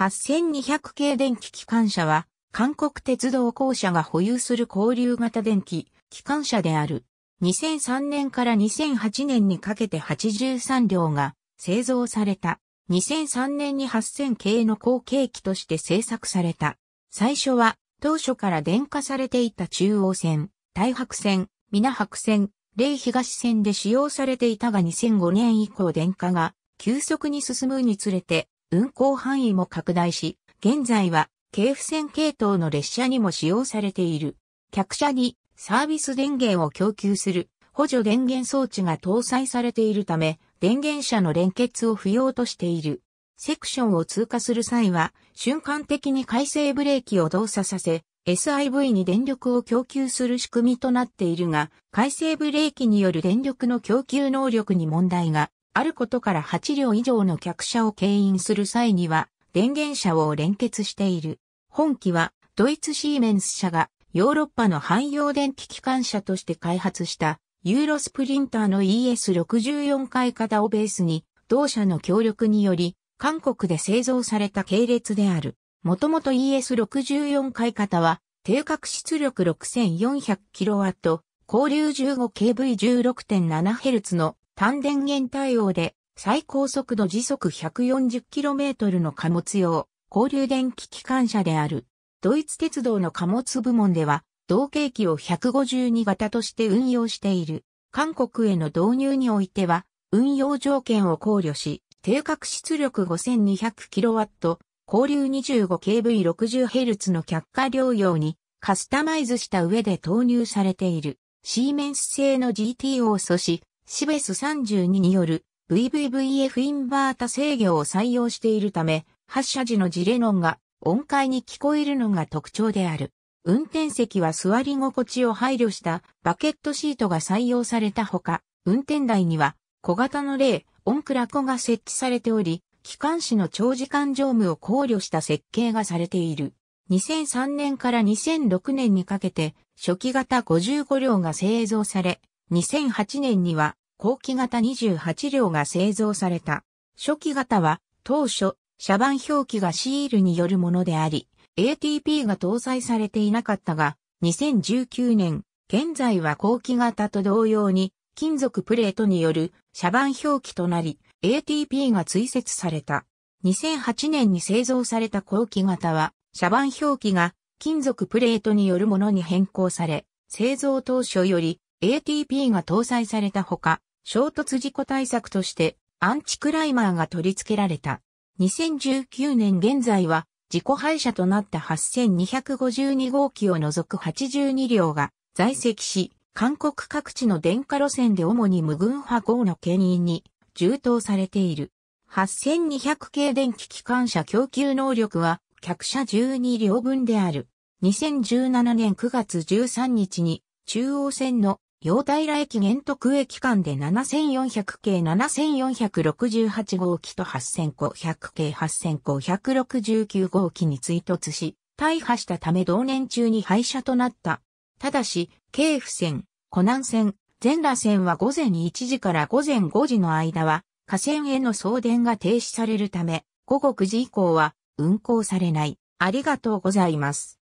8200系電気機関車は、韓国鉄道公社が保有する交流型電気機関車である。2003年から2008年にかけて83両が製造された。2003年に8000系の後継機として製作された。最初は当初から電化されていた中央線、大白線、皆白線、霊東線で使用されていたが2005年以降電化が急速に進むにつれて運行範囲も拡大し、現在は、京府線系統の列車にも使用されている。客車にサービス電源を供給する補助電源装置が搭載されているため、電源車の連結を不要としている。セクションを通過する際は、瞬間的に回生ブレーキを動作させ、SIV に電力を供給する仕組みとなっているが、回生ブレーキによる電力の供給能力に問題があることから8両以上の客車を牽引する際には、電源車を連結している。本機は、ドイツシーメンス社が、ヨーロッパの汎用電気機関車として開発した、ユーロスプリンターの ES64 回型をベースに、同社の協力により、韓国で製造された系列である。もともと ES64 回型は、定格出力 6400kW、交流 15kV16.7Hz の単電源対応で最高速度時速 140km の貨物用交流電気機関車である。ドイツ鉄道の貨物部門では、同型機を152型として運用している。韓国への導入においては、運用条件を考慮し、定格出力 5200kW、交流 25kV60Hz の却下療用にカスタマイズした上で投入されている。シーメンス製の GTO 素子、シベス32による VVVF インバータ制御を採用しているため、発射時のジレノンが音階に聞こえるのが特徴である。運転席は座り心地を配慮したバケットシートが採用されたほか、運転台には小型の例、オンクラコが設置されており、機関士の長時間乗務を考慮した設計がされている。2003年から2006年にかけて初期型55両が製造され、2008年には後期型28両が製造された。初期型は当初、車番表記がシールによるものであり、ATP が搭載されていなかったが、2019年、現在は後期型と同様に、金属プレートによる車番表記となり、ATP が追設された。2008年に製造された後期型は、車番表記が金属プレートによるものに変更され、製造当初より ATP が搭載されたほか、衝突事故対策としてアンチクライマーが取り付けられた。2019年現在は自己廃車となった8252号機を除く82両が在籍し、韓国各地の電化路線で主に無群派号の牽引に充当されている。8200系電気機関車供給能力は客車12両分である。2017年9月13日に中央線の陽平駅玄徳駅間で7400系7468号機と8500系8569号機に追突し、大破したため同年中に廃車となった。ただし、京府線、湖南線、全裸線は午前1時から午前5時の間は、河川への送電が停止されるため、午後9時以降は運行されない。ありがとうございます。